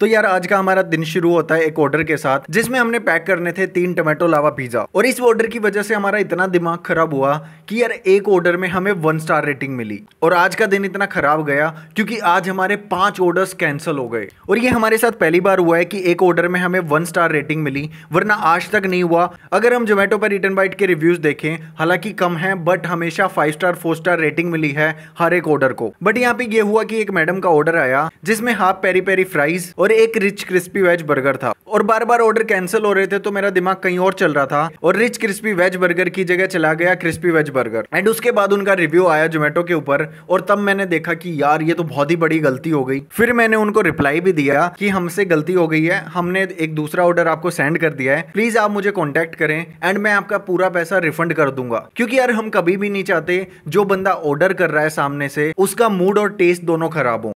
तो यार आज का हमारा दिन शुरू होता है एक ऑर्डर के साथ जिसमें हमने पैक करने थे तीन टोमेटो लावा पिज्जा और इस ऑर्डर की वजह से हमारा इतना दिमाग खराब हुआ कि यार एक ऑर्डर में हमें वन स्टार रेटिंग मिली और आज का दिन इतना खराब गया क्योंकि आज हमारे पांच ऑर्डर कैंसिल हो गए और ये हमारे साथ पहली बार हुआ है कि एक ऑर्डर में हमें वन स्टार रेटिंग मिली वरना आज तक नहीं हुआ अगर हम जोमेटो पर रिटर्न बाइट के रिव्यूज देखें हालांकि कम है बट हमेशा five star four star rating मिली है हर एक ऑर्डर को बट यहाँ पे ये हुआ कि एक मैडम का ऑर्डर आया जिसमें हाफ पेरी पेरी फ्राइज और और एक रिच क्रिस्पी वेज बर्गर था और बार बार ऑर्डर कैंसिल हो रहे थे तो मेरा दिमाग कहीं और चल रहा था और रिच क्रिस्पी वेज बर्गर की जगह चला गया क्रिस्पी वेज बर्गर एंड उसके बाद उनका रिव्यू आया जोमेटो के ऊपर और तब मैंने देखा कि यार ये तो बहुत ही बड़ी गलती हो गई फिर मैंने उनको रिप्लाई भी दिया कि हमसे गलती हो गई है हमने एक दूसरा ऑर्डर आपको सेंड कर दिया है प्लीज आप मुझे कॉन्टेक्ट करें एंड मैं आपका पूरा पैसा रिफंड कर दूंगा क्योंकि यार हम कभी भी नहीं चाहते जो बंदा ऑर्डर कर रहा है सामने से उसका मूड और टेस्ट दोनों खराब हो